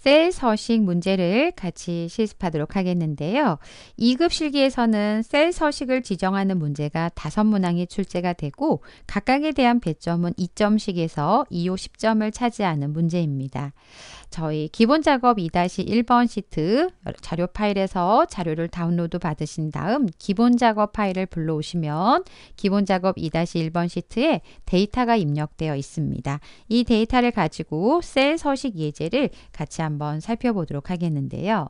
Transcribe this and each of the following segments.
셀 서식 문제를 같이 실습하도록 하겠는데요. 2급 실기에서는 셀 서식을 지정하는 문제가 다섯 문항이 출제가 되고 각각에 대한 배점은 2점씩에서 2호 10점을 차지하는 문제입니다. 저희 기본 작업 2-1번 시트 자료 파일에서 자료를 다운로드 받으신 다음 기본 작업 파일을 불러오시면 기본 작업 2-1번 시트에 데이터가 입력되어 있습니다. 이 데이터를 가지고 셀 서식 예제를 같이 한번 한번 살펴보도록 하겠는데요.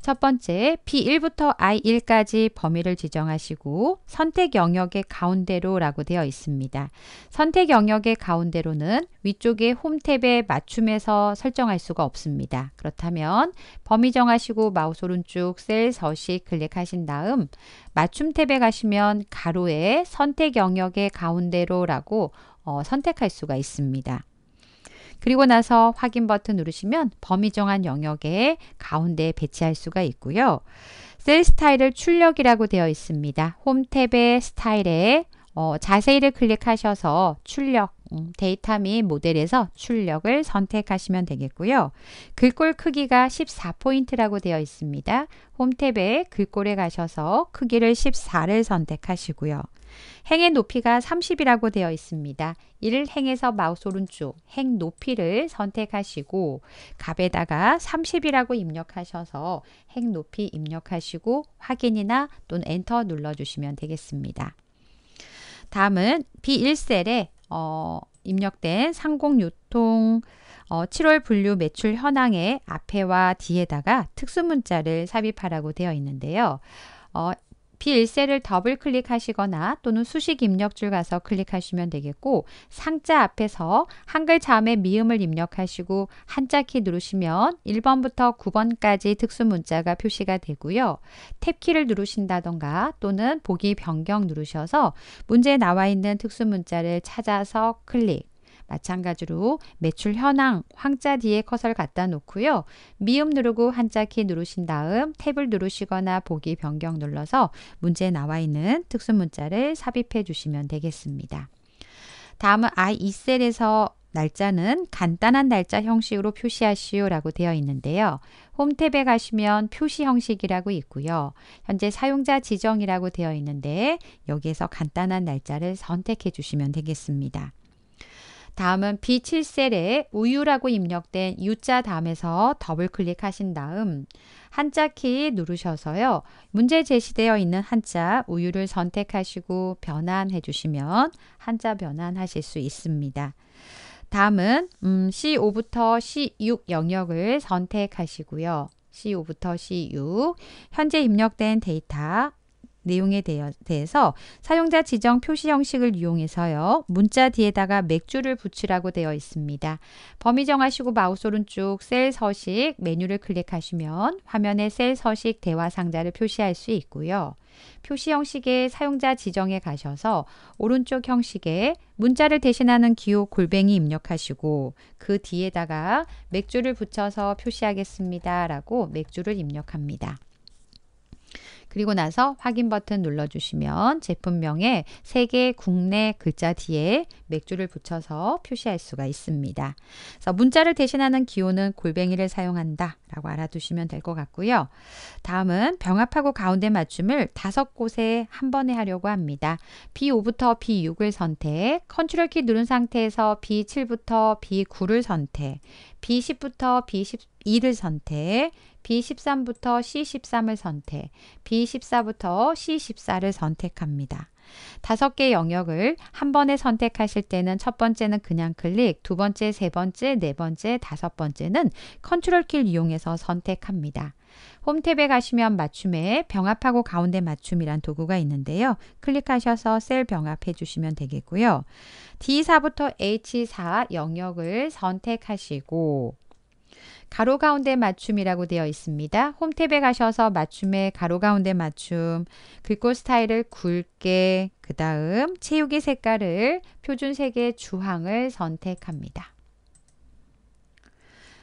첫 번째, B1부터 I1까지 범위를 지정하시고 선택 영역의 가운데로라고 되어 있습니다. 선택 영역의 가운데로는 위쪽의 홈 탭에 맞춤해서 설정할 수가 없습니다. 그렇다면 범위 정하시고 마우스 오른쪽 셀 서식 클릭하신 다음 맞춤 탭에 가시면 가로에 선택 영역의 가운데로라고 어, 선택할 수가 있습니다. 그리고 나서 확인 버튼 누르시면 범위 정한 영역에가운데 배치할 수가 있고요. 셀 스타일을 출력이라고 되어 있습니다. 홈 탭의 스타일에 어, 자세히를 클릭하셔서 출력 음, 데이터 및 모델에서 출력을 선택하시면 되겠고요. 글꼴 크기가 14포인트라고 되어 있습니다. 홈 탭에 글꼴에 가셔서 크기를 14를 선택하시고요. 행의 높이가 30이라고 되어 있습니다. 이 행에서 마우스 오른쪽 행 높이를 선택하시고 값에다가 30이라고 입력하셔서 행 높이 입력하시고 확인이나 또는 엔터 눌러주시면 되겠습니다. 다음은 B1셀에 어, 입력된 상공유통 어, 7월 분류 매출 현황의 앞에와 뒤에다가 특수문자를 삽입하라고 되어 있는데요. 어, P1세를 더블 클릭하시거나 또는 수식 입력줄 가서 클릭하시면 되겠고 상자 앞에서 한글 자음의 미음을 입력하시고 한자 키 누르시면 1번부터 9번까지 특수 문자가 표시가 되고요. 탭키를 누르신다던가 또는 보기 변경 누르셔서 문제에 나와 있는 특수 문자를 찾아서 클릭 마찬가지로 매출 현황 황자 뒤에 커서를 갖다 놓고요. 미음 누르고 한자 키 누르신 다음 탭을 누르시거나 보기 변경 눌러서 문제에 나와 있는 특수 문자를 삽입해 주시면 되겠습니다. 다음은 I2셀에서 날짜는 간단한 날짜 형식으로 표시하시오 라고 되어 있는데요. 홈탭에 가시면 표시 형식이라고 있고요. 현재 사용자 지정이라고 되어 있는데 여기에서 간단한 날짜를 선택해 주시면 되겠습니다. 다음은 B7셀에 우유라고 입력된 U자 다음에서 더블 클릭하신 다음 한자 키 누르셔서요. 문제 제시되어 있는 한자 우유를 선택하시고 변환해 주시면 한자 변환하실 수 있습니다. 다음은 음, C5부터 C6 영역을 선택하시고요. C5부터 C6 현재 입력된 데이터 내용에 대해서 사용자 지정 표시 형식을 이용해서요. 문자 뒤에다가 맥주를 붙이라고 되어 있습니다. 범위 정하시고 마우스 오른쪽 셀 서식 메뉴를 클릭하시면 화면에 셀 서식 대화 상자를 표시할 수 있고요. 표시 형식의 사용자 지정에 가셔서 오른쪽 형식에 문자를 대신하는 기호 골뱅이 입력하시고 그 뒤에다가 맥주를 붙여서 표시하겠습니다. 라고 맥주를 입력합니다. 그리고 나서 확인 버튼 눌러주시면 제품명에 3개 국내 글자 뒤에 맥주를 붙여서 표시할 수가 있습니다. 그래서 문자를 대신하는 기호는 골뱅이를 사용한다 라고 알아두시면 될 것 같고요. 다음은 병합하고 가운데 맞춤을 다섯 곳에 한 번에 하려고 합니다. B5부터 B6을 선택, 컨트롤 키 누른 상태에서 B7부터 B9를 선택, B10부터 B12를 선택, B13부터 C13을 선택, B14부터 C14를 선택합니다. 다섯 개의 영역을 한 번에 선택하실 때는 첫 번째는 그냥 클릭, 두 번째, 세 번째, 네 번째, 다섯 번째는 컨트롤 키를 이용해서 선택합니다. 홈탭에 가시면 맞춤에 병합하고 가운데 맞춤이란 도구가 있는데요. 클릭하셔서 셀 병합해 주시면 되겠고요. D4부터 H4 영역을 선택하시고 가로 가운데 맞춤이라고 되어 있습니다. 홈탭에 가셔서 맞춤에 가로 가운데 맞춤, 글꼴 스타일을 굵게, 그 다음 채우기 색깔을 표준색의 주황을 선택합니다.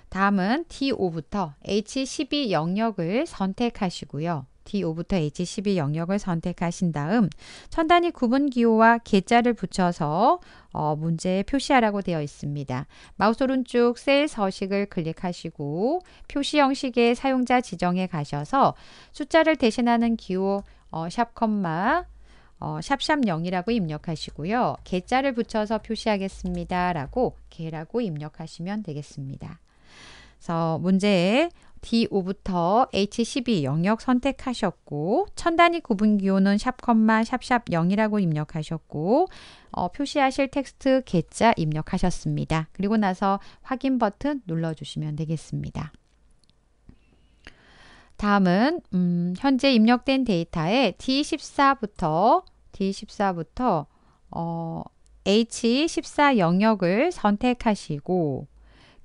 다음은 D5부터 H12 영역을 선택하시고요. D5부터 H12 영역을 선택하신 다음 천 단위 구분 기호와 계자를 붙여서 어, 문제에 표시하라고 되어 있습니다. 마우스 오른쪽 셀 서식을 클릭하시고 표시 형식의 사용자 지정에 가셔서 숫자를 대신하는 기호 어, 샵 컴마 어, 샵샵 0이라고 입력하시고요. 개자를 붙여서 표시하겠습니다. 라고 개라고 입력하시면 되겠습니다. 그래서 문제에 D5부터 H12 영역 선택하셨고 천 단위 구분 기호는 샵컴마 샵샵 0이라고 입력하셨고 어, 표시하실 텍스트 개자 입력하셨습니다. 그리고 나서 확인 버튼 눌러주시면 되겠습니다. 다음은 음, 현재 입력된 데이터에 D14부터 D14부터 어, H14 영역을 선택하시고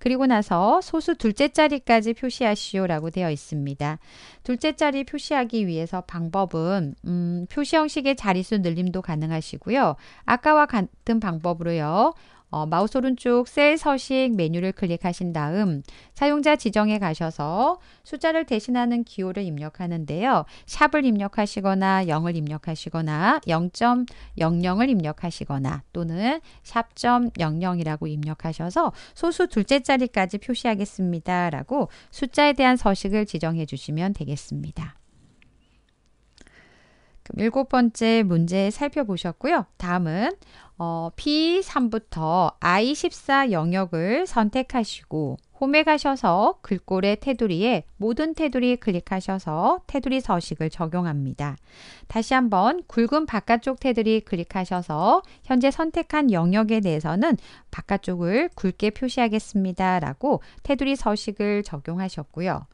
그리고 나서 소수 둘째 자리까지 표시하시오라고 되어 있습니다. 둘째 자리 표시하기 위해서 방법은 음, 표시 형식의 자릿수 늘림도 가능하시고요. 아까와 같은 방법으로요. 어, 마우스 오른쪽 셀 서식 메뉴를 클릭하신 다음 사용자 지정에 가셔서 숫자를 대신하는 기호를 입력하는데요. 샵을 입력하시거나 0을 입력하시거나 0.00을 입력하시거나 또는 샵.00이라고 입력하셔서 소수 둘째 자리까지 표시하겠습니다. 라고 숫자에 대한 서식을 지정해 주시면 되겠습니다. 일곱 번째 문제 살펴보셨고요. 다음은 어, P3부터 I14 영역을 선택하시고 홈에 가셔서 글꼴의 테두리에 모든 테두리 클릭하셔서 테두리 서식을 적용합니다. 다시 한번 굵은 바깥쪽 테두리 클릭하셔서 현재 선택한 영역에 대해서는 바깥쪽을 굵게 표시하겠습니다. 라고 테두리 서식을 적용하셨고요.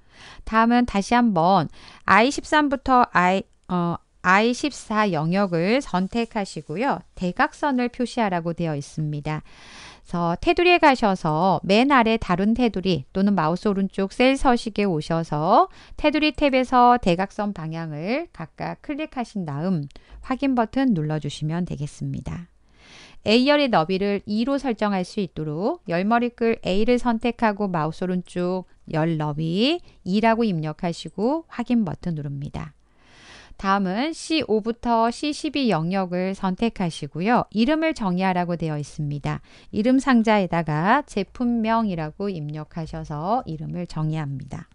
다음은 다시 한번 I13부터 I, 어, I14 영역을 선택하시고요. 대각선을 표시하라고 되어 있습니다. 그래서 테두리에 가셔서 맨 아래 다른 테두리 또는 마우스 오른쪽 셀 서식에 오셔서 테두리 탭에서 대각선 방향을 각각 클릭하신 다음 확인 버튼 눌러주시면 되겠습니다. A열의 너비를 2로 설정할 수 있도록 열머리글 A를 선택하고 마우스 오른쪽 열 너비 2라고 입력하시고 확인 버튼 누릅니다. 다음은 C5부터 C12 영역을 선택하시고요. 이름을 정의하라고 되어 있습니다. 이름 상자에다가 제품명이라고 입력하셔서 이름을 정의합니다.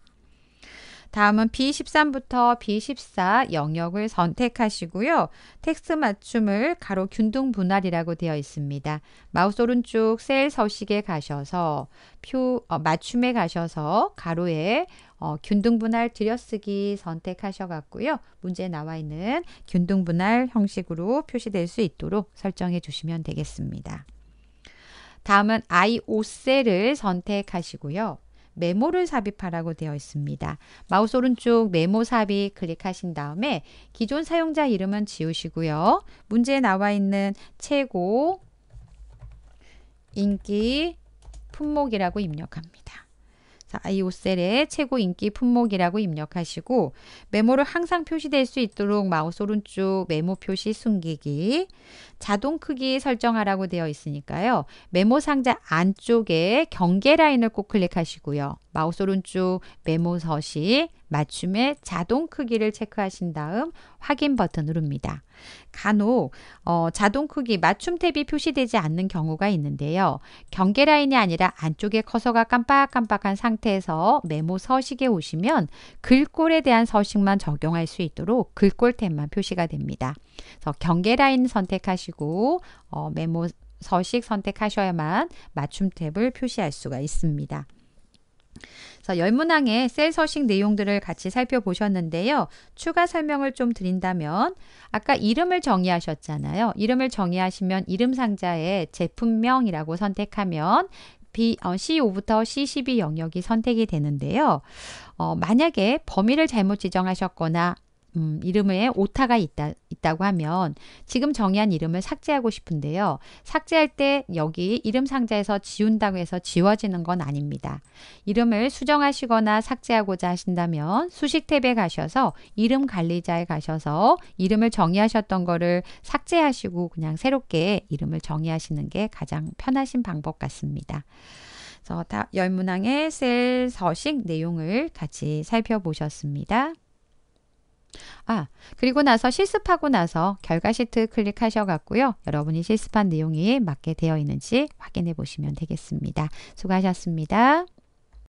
다음은 B13부터 B14 영역을 선택하시고요. 텍스 트 맞춤을 가로 균등 분할이라고 되어 있습니다. 마우스 오른쪽 셀 서식에 가셔서 표 어, 맞춤에 가셔서 가로에 어, 균등분할 들여쓰기 선택하셔갖고요. 문제에 나와 있는 균등분할 형식으로 표시될 수 있도록 설정해 주시면 되겠습니다. 다음은 I5셀을 선택하시고요. 메모를 삽입하라고 되어 있습니다. 마우스 오른쪽 메모 삽입 클릭하신 다음에 기존 사용자 이름은 지우시고요. 문제에 나와 있는 최고 인기 품목이라고 입력합니다. 자, 이오셀의 최고 인기 품목이라고 입력하시고 메모를 항상 표시될 수 있도록 마우스 오른쪽 메모 표시 숨기기 자동 크기 설정하라고 되어 있으니까요. 메모 상자 안쪽에 경계 라인을 꼭 클릭하시고요. 마우스 오른쪽 메모 서식 맞춤의 자동 크기를 체크하신 다음 확인 버튼 누릅니다. 간혹 어, 자동 크기 맞춤 탭이 표시되지 않는 경우가 있는데요. 경계 라인이 아니라 안쪽에 커서가 깜빡깜빡한 상태에서 메모 서식에 오시면 글꼴에 대한 서식만 적용할 수 있도록 글꼴 탭만 표시가 됩니다. 그래서 경계 라인 선택하시고 어, 메모 서식 선택하셔야만 맞춤 탭을 표시할 수가 있습니다. 열문항의 셀 서식 내용들을 같이 살펴보셨는데요. 추가 설명을 좀 드린다면 아까 이름을 정의하셨잖아요. 이름을 정의하시면 이름 상자에 제품명이라고 선택하면 B, 어, C5부터 C12 영역이 선택이 되는데요. 어, 만약에 범위를 잘못 지정하셨거나 음, 이름에 오타가 있다, 있다고 하면 지금 정의한 이름을 삭제하고 싶은데요. 삭제할 때 여기 이름 상자에서 지운다고 해서 지워지는 건 아닙니다. 이름을 수정하시거나 삭제하고자 하신다면 수식 탭에 가셔서 이름 관리자에 가셔서 이름을 정의하셨던 거를 삭제하시고 그냥 새롭게 이름을 정의하시는 게 가장 편하신 방법 같습니다. 그래서 열문항의 셀 서식 내용을 같이 살펴보셨습니다. 아, 그리고 나서 실습하고 나서 결과 시트 클릭하셔 갖고요. 여러분이 실습한 내용이 맞게 되어 있는지 확인해 보시면 되겠습니다. 수고하셨습니다.